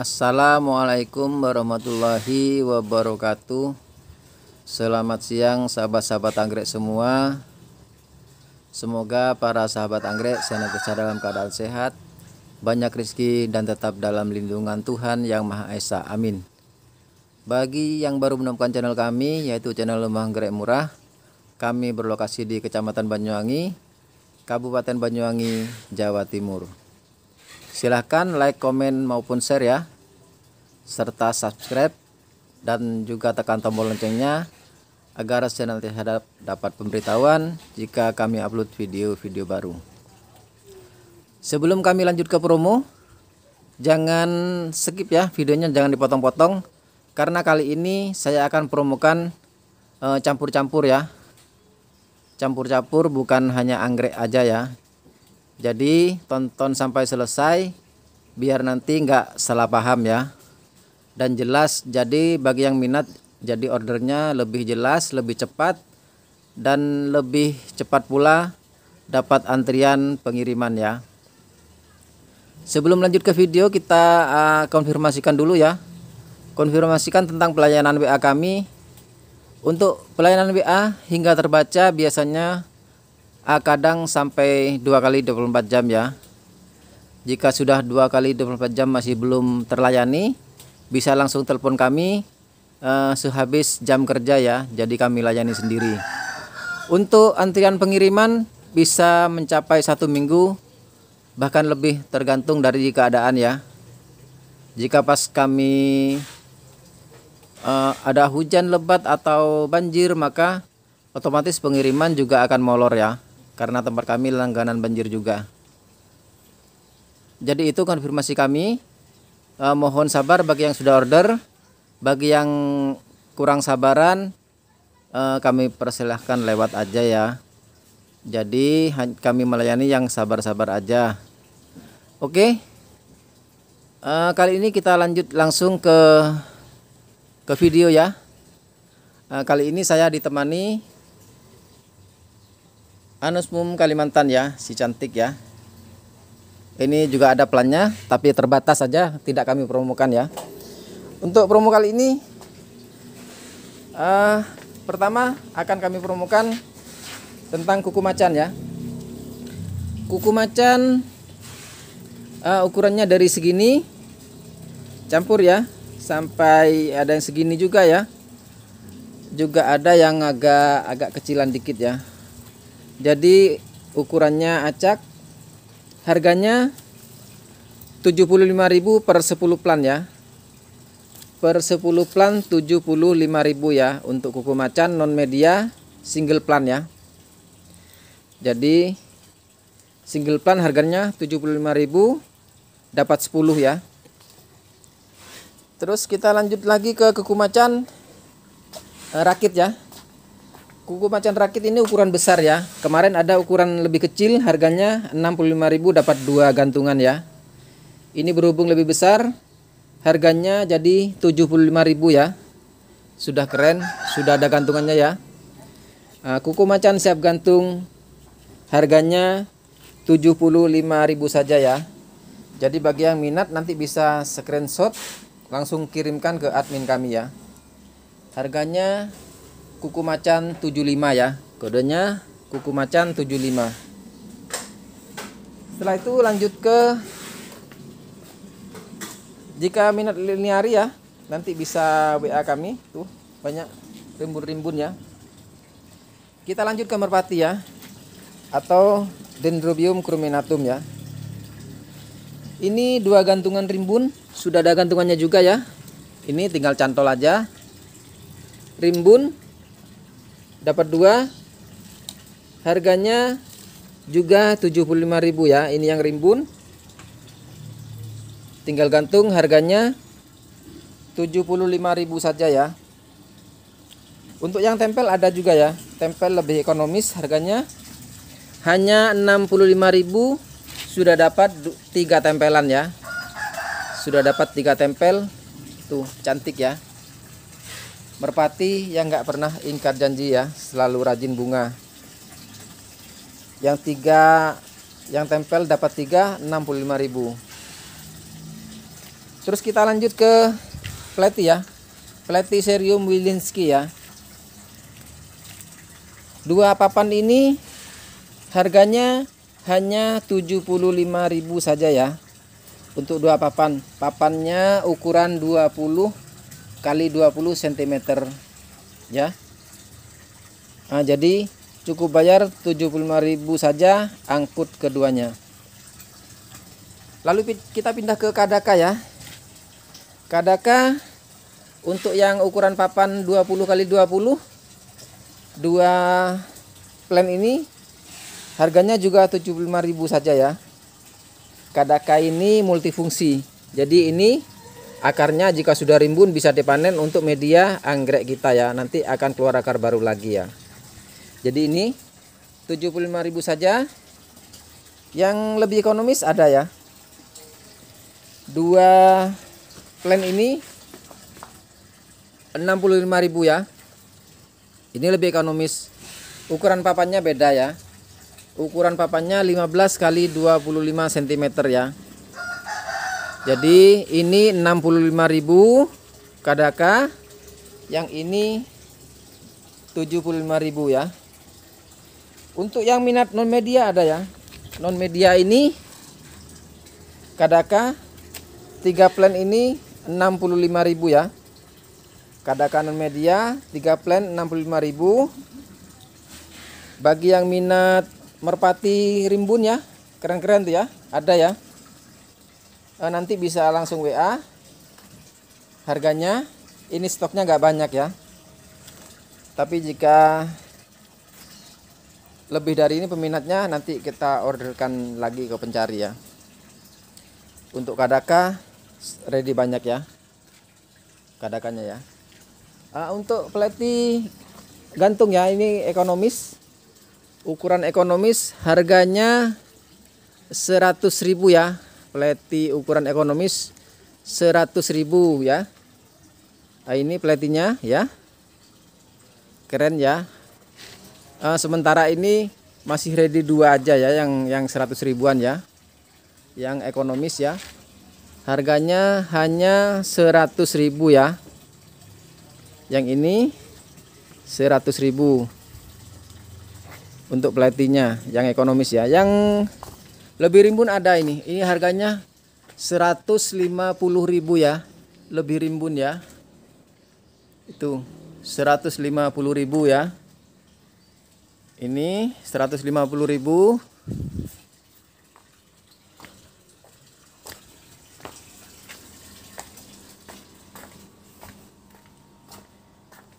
Assalamualaikum warahmatullahi wabarakatuh Selamat siang sahabat-sahabat anggrek semua Semoga para sahabat anggrek senantiasa dalam keadaan sehat Banyak rezeki dan tetap dalam lindungan Tuhan Yang Maha Esa Amin Bagi yang baru menemukan channel kami yaitu channel Lemah Anggrek Murah Kami berlokasi di Kecamatan Banyuwangi Kabupaten Banyuwangi, Jawa Timur Silahkan like, komen maupun share ya. Serta subscribe dan juga tekan tombol loncengnya agar channel terhadap dapat pemberitahuan jika kami upload video-video baru. Sebelum kami lanjut ke promo, jangan skip ya videonya, jangan dipotong-potong karena kali ini saya akan promokan eh, campur-campur ya. Campur-campur bukan hanya anggrek aja ya, jadi tonton sampai selesai biar nanti nggak salah paham ya. Dan jelas jadi bagi yang minat jadi ordernya lebih jelas, lebih cepat dan lebih cepat pula dapat antrian pengiriman ya. Sebelum lanjut ke video kita uh, konfirmasikan dulu ya. Konfirmasikan tentang pelayanan WA kami. Untuk pelayanan WA hingga terbaca biasanya uh, kadang sampai dua kali 24 jam ya jika sudah dua kali 24 jam masih belum terlayani bisa langsung telepon kami uh, sehabis jam kerja ya jadi kami layani sendiri untuk antrian pengiriman bisa mencapai satu minggu bahkan lebih tergantung dari keadaan ya jika pas kami uh, ada hujan lebat atau banjir maka otomatis pengiriman juga akan molor ya karena tempat kami langganan banjir juga. Jadi itu konfirmasi kami. E, mohon sabar bagi yang sudah order, bagi yang kurang sabaran e, kami persilahkan lewat aja ya. Jadi kami melayani yang sabar-sabar aja. Oke. E, kali ini kita lanjut langsung ke ke video ya. E, kali ini saya ditemani Anus mum Kalimantan ya, si cantik ya. Ini juga ada plannya, tapi terbatas saja, tidak kami promokan ya. Untuk promo kali ini, uh, pertama akan kami promokan tentang kuku macan ya. Kuku macan uh, ukurannya dari segini, campur ya, sampai ada yang segini juga ya. Juga ada yang agak agak kecilan dikit ya jadi ukurannya acak. Harganya 75.000 per 10 plan ya. Per 10 plan 75.000 ya untuk kuku macan non media single plan ya. Jadi single plan harganya 75.000 dapat 10 ya. Terus kita lanjut lagi ke kuku macan eh, rakit ya. Kuku macan rakit ini ukuran besar ya. Kemarin ada ukuran lebih kecil harganya 65.000 dapat dua gantungan ya. Ini berhubung lebih besar harganya jadi 75.000 ya. Sudah keren, sudah ada gantungannya ya. Ah, kuku macan siap gantung harganya 75.000 saja ya. Jadi bagi yang minat nanti bisa screenshot langsung kirimkan ke admin kami ya. Harganya kuku macan 75 ya kodenya kuku macan 75 setelah itu lanjut ke jika minat liniari ya nanti bisa WA kami tuh banyak rimbun-rimbun ya kita lanjut ke merpati ya atau dendrobium cruminatum ya ini dua gantungan rimbun sudah ada gantungannya juga ya ini tinggal cantol aja rimbun dapat dua harganya juga 75.000 ya ini yang rimbun tinggal gantung harganya 75.000 saja ya untuk yang tempel ada juga ya tempel lebih ekonomis harganya hanya 65.000 sudah dapat tiga tempelan ya sudah dapat tiga tempel tuh cantik ya merpati yang nggak pernah ingkar janji ya selalu rajin bunga yang tiga yang tempel dapat tiga 65.000 terus kita lanjut ke pleti ya pleti serium wilinski ya dua papan ini harganya hanya 75.000 saja ya untuk dua papan papannya ukuran 20 kali 20 cm ya nah, jadi cukup bayar 75.000 saja angkut keduanya lalu kita pindah ke kadaka ya kadaka untuk yang ukuran papan 20 kali 20 dua plan ini harganya juga 75.000 saja ya kadaka ini multifungsi jadi ini Akarnya jika sudah rimbun bisa dipanen untuk media anggrek kita ya. Nanti akan keluar akar baru lagi ya. Jadi ini 75.000 saja. Yang lebih ekonomis ada ya. Dua plan ini 65.000 ya. Ini lebih ekonomis. Ukuran papannya beda ya. Ukuran papannya 15 kali 25 cm ya. Jadi ini 65.000 kadaka, yang ini 75.000 ya. Untuk yang minat non media ada ya. Non media ini kadaka tiga plan ini 65.000 ya. Kadaka non media tiga plan 65.000. Bagi yang minat merpati rimbun ya, keren-keren tuh ya, ada ya. Eh, nanti bisa langsung WA harganya ini stoknya nggak banyak ya tapi jika lebih dari ini peminatnya nanti kita orderkan lagi ke pencari ya untuk kadaka ready banyak ya kadakanya ya uh, untuk peleti gantung ya ini ekonomis ukuran ekonomis harganya 100.000 ya pleti ukuran ekonomis 100.000 ya. Nah, ini pletinya ya. Keren ya. Uh, sementara ini masih ready dua aja ya yang yang 100 ribuan ya. Yang ekonomis ya. Harganya hanya 100.000 ya. Yang ini 100.000 untuk pletinya yang ekonomis ya. Yang lebih rimbun ada ini. Ini harganya 150.000 ya. Lebih rimbun ya. Itu 150.000 ya. Ini 150.000.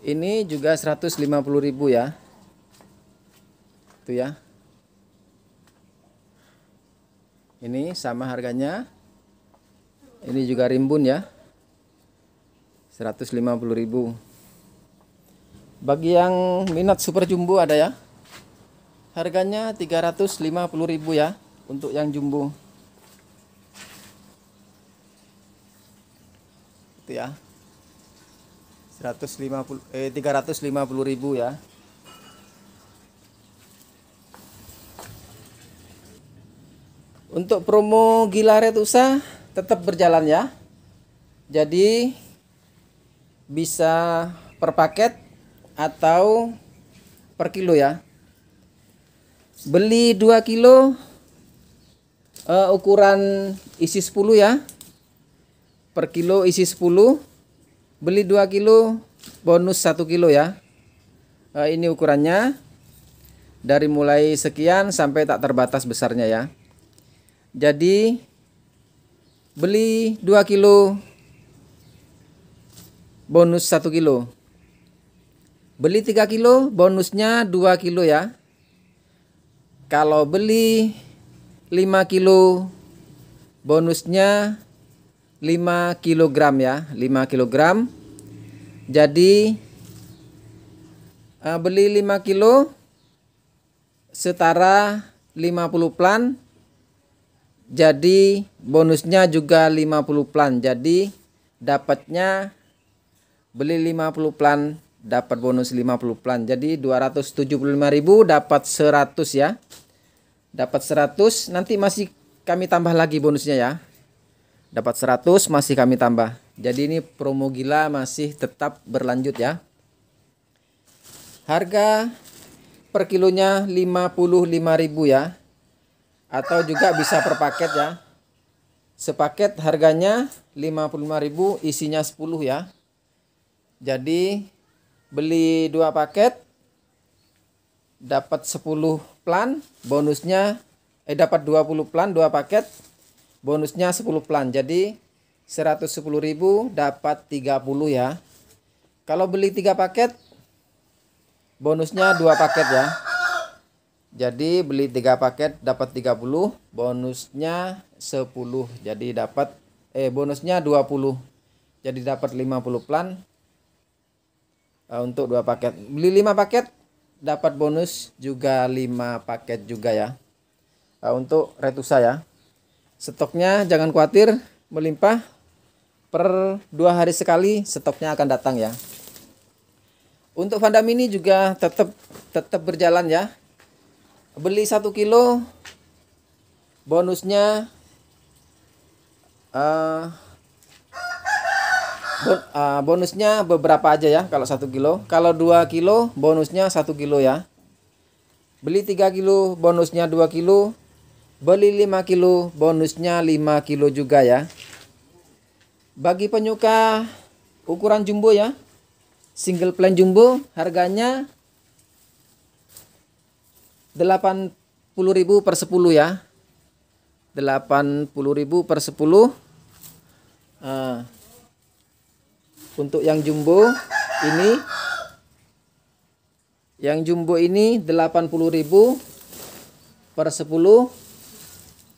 Ini juga 150.000 ya. Itu ya. Ini sama harganya. Ini juga rimbun ya. 150.000. Bagi yang minat super jumbo ada ya. Harganya 350.000 ya untuk yang jumbo. Itu ya. 150 eh 350.000 ya. Untuk promo gila red usah tetap berjalan ya. Jadi bisa per paket atau per kilo ya. Beli 2 kilo uh, ukuran isi 10 ya. Per kilo isi 10. Beli 2 kilo bonus 1 kilo ya. Uh, ini ukurannya dari mulai sekian sampai tak terbatas besarnya ya. Jadi beli 2 kilo bonus 1 kilo. Beli 3 kilo bonusnya 2 kilo ya. Kalau beli 5 kilo bonusnya 5 kg ya, 5 kg. Jadi eh, beli 5 kilo setara 50 plan jadi bonusnya juga 50 plan. Jadi dapatnya beli 50 plan dapat bonus 50 plan. Jadi 275.000 dapat 100 ya. Dapat 100 nanti masih kami tambah lagi bonusnya ya. Dapat 100 masih kami tambah. Jadi ini promo gila masih tetap berlanjut ya. Harga per kilonya 55.000 ya atau juga bisa per paket ya. Sepaket harganya 55.000, isinya 10 ya. Jadi beli dua paket dapat 10 plan, bonusnya eh dapat 20 plan dua paket, bonusnya 10 plan. Jadi 110.000 dapat 30 ya. Kalau beli tiga paket bonusnya dua paket ya. Jadi beli tiga paket dapat 30, bonusnya 10. Jadi dapat eh bonusnya 20. Jadi dapat 50 plan eh, untuk dua paket. Beli lima paket dapat bonus juga lima paket juga ya. Eh, untuk retusa ya. Stoknya jangan khawatir melimpah per dua hari sekali stoknya akan datang ya. Untuk vanda mini juga tetap tetap berjalan ya beli satu kilo bonusnya uh, bon, uh, bonusnya beberapa aja ya kalau satu kilo kalau dua kilo bonusnya satu kilo ya beli tiga kilo bonusnya dua kilo beli lima kilo bonusnya lima kilo juga ya bagi penyuka ukuran jumbo ya single plan jumbo harganya 80.000 per 10 ya. 80.000 per 10. Nah, untuk yang jumbo ini yang jumbo ini 80.000 per 10.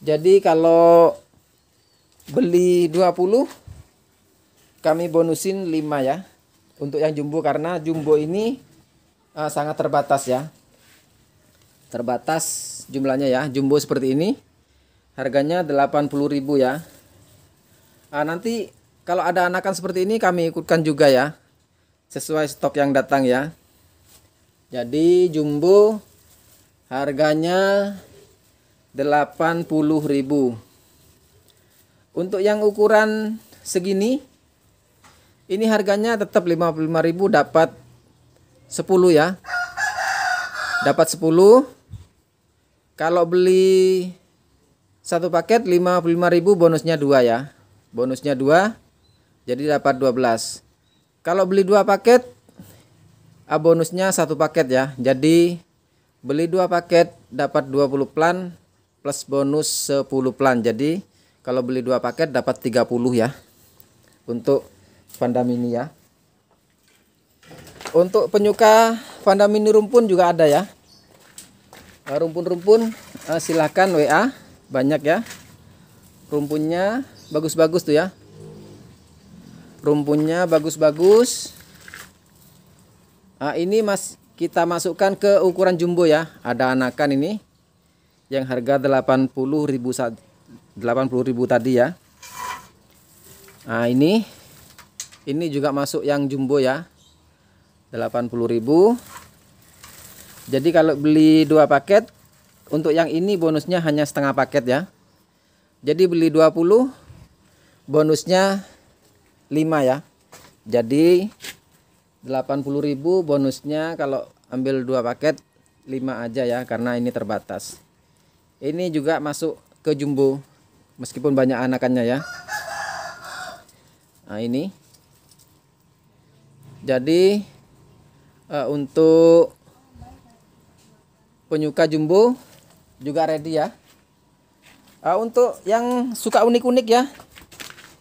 Jadi kalau beli 20 kami bonusin 5 ya. Untuk yang jumbo karena jumbo ini uh, sangat terbatas ya terbatas jumlahnya ya jumbo seperti ini harganya 80.000 ya nah, nanti kalau ada anakan seperti ini kami ikutkan juga ya sesuai stok yang datang ya jadi jumbo harganya 80.000 untuk yang ukuran segini ini harganya tetap 55.000 dapat 10 ya dapat 10 kalau beli satu paket 55.000 bonusnya dua ya. Bonusnya dua, jadi dapat 12. Kalau beli dua paket ah, bonusnya satu paket ya. Jadi beli dua paket dapat 20 plan plus bonus 10 plan. Jadi kalau beli dua paket dapat 30 ya. Untuk panda Mini ya. Untuk penyuka panda Mini rumpun juga ada ya. Eh, rumpun-rumpun uh, eh, silahkan WA banyak ya rumpunnya bagus-bagus tuh ya rumpunnya bagus-bagus uh, ini mas kita masukkan ke ukuran jumbo ya ada anakan ini yang harga 80.000 80.000 tadi ya nah ini ini juga masuk yang jumbo ya 80.000 jadi kalau beli dua paket untuk yang ini bonusnya hanya setengah paket ya. Jadi beli 20 bonusnya 5 ya. Jadi 80.000 bonusnya kalau ambil dua paket 5 aja ya karena ini terbatas. Ini juga masuk ke jumbo meskipun banyak anakannya ya. Nah, ini. Jadi uh, untuk penyuka jumbo juga ready ya uh, untuk yang suka unik-unik ya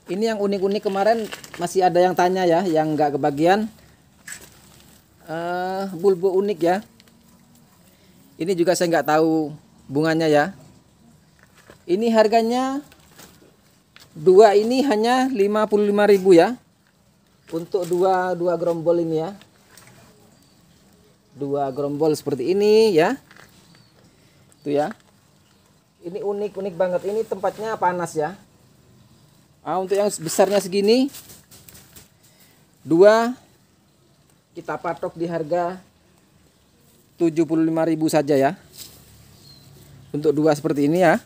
ini yang unik-unik kemarin masih ada yang tanya ya yang nggak kebagian uh, bulbo unik ya ini juga saya nggak tahu bunganya ya ini harganya dua ini hanya 55.000 ya untuk dua dua gerombol ini ya dua gerombol seperti ini ya itu ya. Ini unik-unik banget. Ini tempatnya panas ya. Nah, untuk yang besarnya segini dua kita patok di harga 75.000 saja ya. Untuk dua seperti ini ya.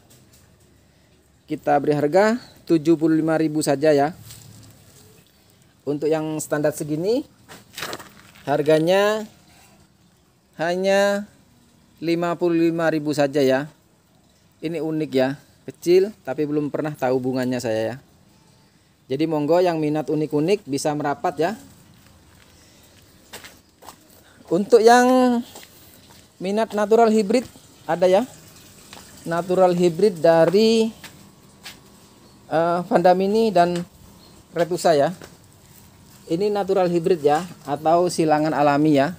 Kita beri harga 75.000 saja ya. Untuk yang standar segini harganya hanya 55.000 saja ya ini unik ya kecil tapi belum pernah tahu bunganya saya ya jadi monggo yang minat unik-unik bisa merapat ya untuk yang minat natural hybrid ada ya natural hybrid dari uh, eh, mini dan Retusa ya ini natural hybrid ya atau silangan alami ya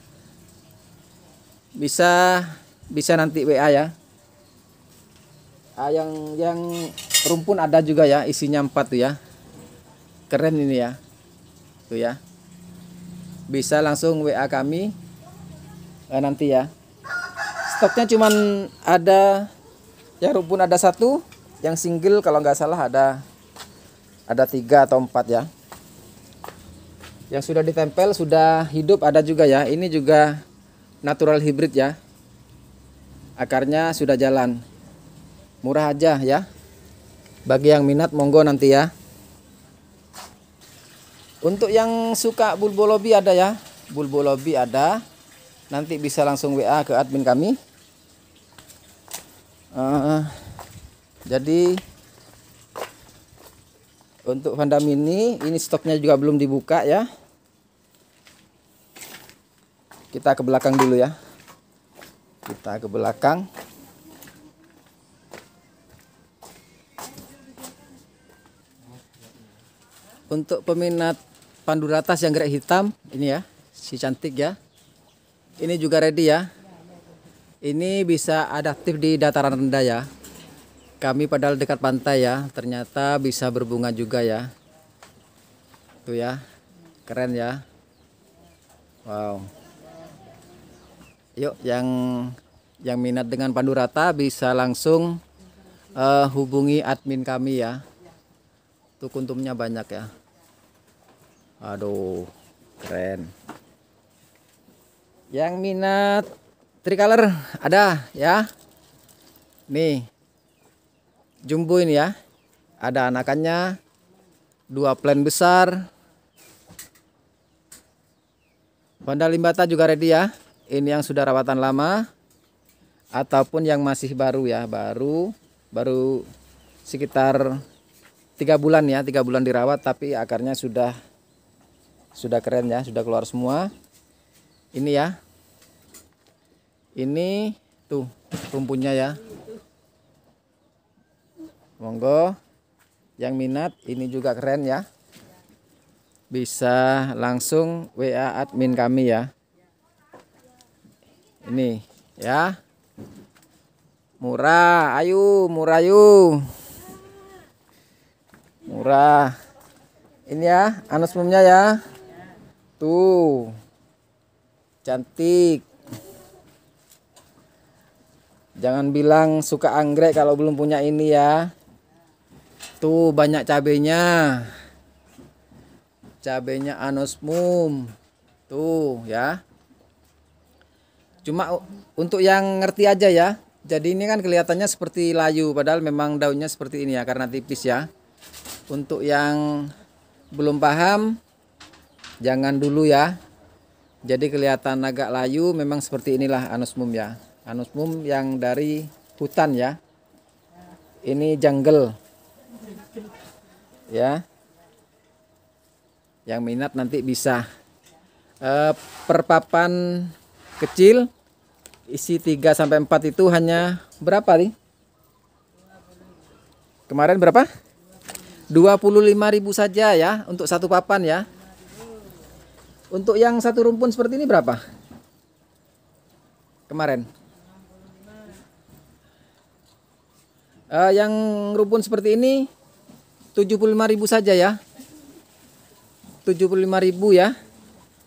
bisa bisa nanti WA ya ah, yang yang rumpun ada juga ya isinya empat tuh ya keren ini ya tuh ya bisa langsung WA kami eh, nanti ya stoknya cuman ada yang rumpun ada satu yang single kalau nggak salah ada ada tiga atau empat ya yang sudah ditempel sudah hidup ada juga ya ini juga natural hybrid ya akarnya sudah jalan murah aja ya bagi yang minat monggo nanti ya untuk yang suka bulbolobi ada ya bulbolobi ada nanti bisa langsung WA ke admin kami uh, jadi untuk vanda Mini ini stoknya juga belum dibuka ya kita ke belakang dulu ya kita ke belakang untuk peminat pandu ratas yang gerak hitam ini ya si cantik ya ini juga ready ya ini bisa adaptif di dataran rendah ya kami padahal dekat pantai ya ternyata bisa berbunga juga ya tuh ya keren ya wow yuk yang yang minat dengan pandu rata bisa langsung uh, hubungi admin kami ya tuh kuntumnya banyak ya aduh keren yang minat tricolor ada ya nih jumbo ini ya ada anakannya dua plan besar Bandar Limbata juga ready ya ini yang sudah rawatan lama ataupun yang masih baru ya baru baru sekitar tiga bulan ya tiga bulan dirawat tapi akarnya sudah sudah keren ya sudah keluar semua ini ya ini tuh rumputnya ya monggo yang minat ini juga keren ya bisa langsung WA admin kami ya ini ya murah ayo murah ayo murah ini ya anosmumnya ya tuh cantik jangan bilang suka anggrek kalau belum punya ini ya tuh banyak cabenya cabenya anosmum tuh ya Cuma untuk yang ngerti aja ya. Jadi ini kan kelihatannya seperti layu padahal memang daunnya seperti ini ya karena tipis ya. Untuk yang belum paham jangan dulu ya. Jadi kelihatan agak layu memang seperti inilah anusmum ya. Anusmum yang dari hutan ya. Ini jungle. Ya. Yang minat nanti bisa. E, eh, perpapan kecil isi 3 sampai 4 itu hanya berapa nih? Kemarin berapa? 25.000 saja ya untuk satu papan ya. Untuk yang satu rumpun seperti ini berapa? Kemarin. Uh, yang rumpun seperti ini 75.000 saja ya. 75.000 ya.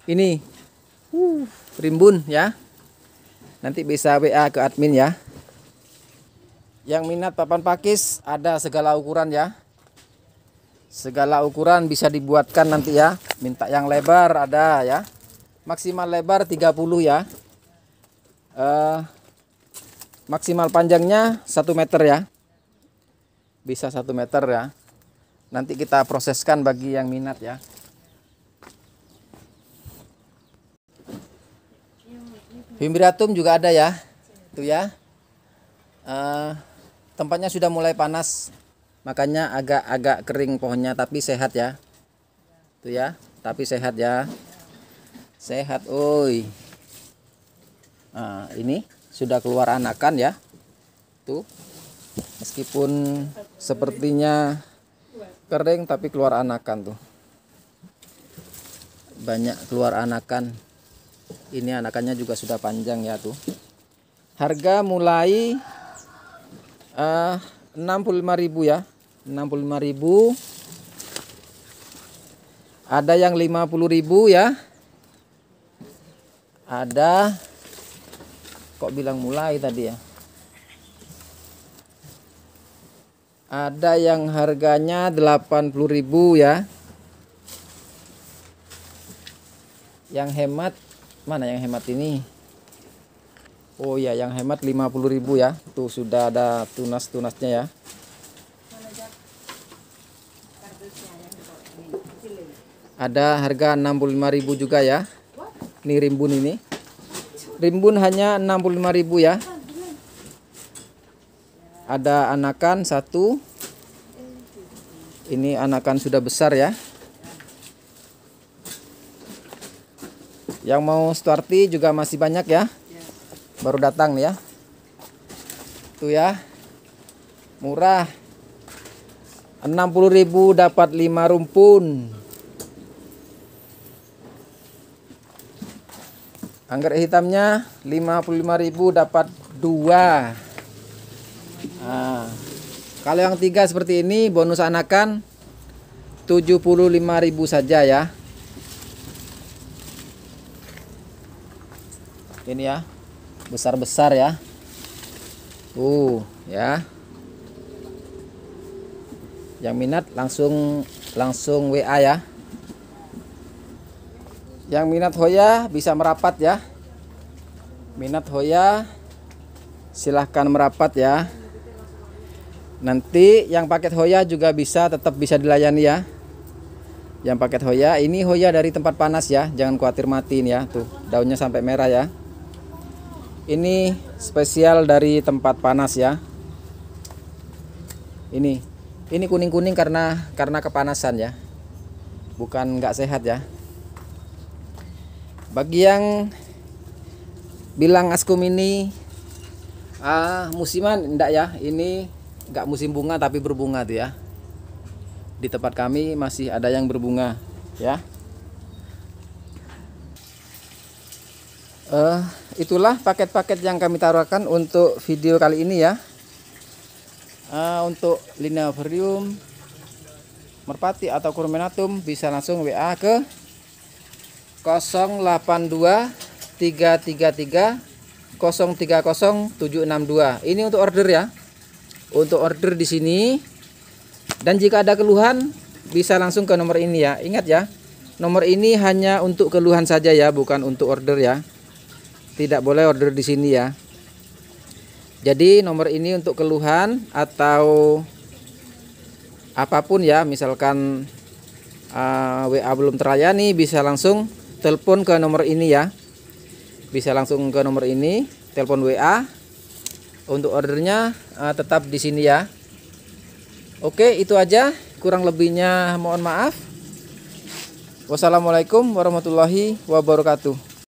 Ini. Uh, rimbun ya nanti bisa WA ke admin ya yang minat papan pakis ada segala ukuran ya segala ukuran bisa dibuatkan nanti ya minta yang lebar ada ya maksimal lebar 30 ya uh, maksimal panjangnya 1 meter ya bisa 1 meter ya nanti kita proseskan bagi yang minat ya Vibratum juga ada ya. Itu ya. Eh, tempatnya sudah mulai panas. Makanya agak-agak kering pohonnya tapi sehat ya. Itu ya, tapi sehat ya. Sehat, oi. Nah, ini sudah keluar anakan ya. Tuh. Meskipun sepertinya kering tapi keluar anakan tuh banyak keluar anakan ini anakannya juga sudah panjang ya tuh harga mulai eh, uh, 65.000 ya 65.000 ada yang 50.000 ya ada kok bilang mulai tadi ya ada yang harganya 80.000 ya yang hemat mana yang hemat ini Oh ya yang hemat 50.000 ya tuh sudah ada tunas-tunasnya ya ada harga 65.000 juga ya ini rimbun ini rimbun hanya 65.000 ya ada anakan satu ini anakan sudah besar ya Yang mau Stuarti juga masih banyak ya. ya. Baru datang ya. Tuh ya. Murah. 60.000 dapat 5 rumpun. Anggrek hitamnya 55.000 dapat 2. Nah, kalau yang tiga seperti ini bonus anakan 75.000 saja ya. ini ya besar-besar ya uh ya yang minat langsung langsung WA ya yang minat Hoya bisa merapat ya minat Hoya silahkan merapat ya nanti yang paket Hoya juga bisa tetap bisa dilayani ya yang paket Hoya ini Hoya dari tempat panas ya jangan khawatir matiin ya tuh daunnya sampai merah ya ini spesial dari tempat panas ya ini ini kuning-kuning karena karena kepanasan ya bukan nggak sehat ya bagi yang bilang askum ini ah, musiman enggak ya ini nggak musim bunga tapi berbunga tuh ya di tempat kami masih ada yang berbunga ya eh uh, itulah paket-paket yang kami taruhkan untuk video kali ini ya. Uh, untuk linaverium merpati atau kurmenatum bisa langsung WA ke 082 333 030762. Ini untuk order ya. Untuk order di sini. Dan jika ada keluhan bisa langsung ke nomor ini ya. Ingat ya. Nomor ini hanya untuk keluhan saja ya, bukan untuk order ya tidak boleh order di sini ya jadi nomor ini untuk keluhan atau apapun ya misalkan uh, ah, WA belum terlayani bisa langsung telepon ke nomor ini ya bisa langsung ke nomor ini telepon WA untuk ordernya uh, tetap di sini ya Oke itu aja kurang lebihnya mohon maaf Wassalamualaikum warahmatullahi wabarakatuh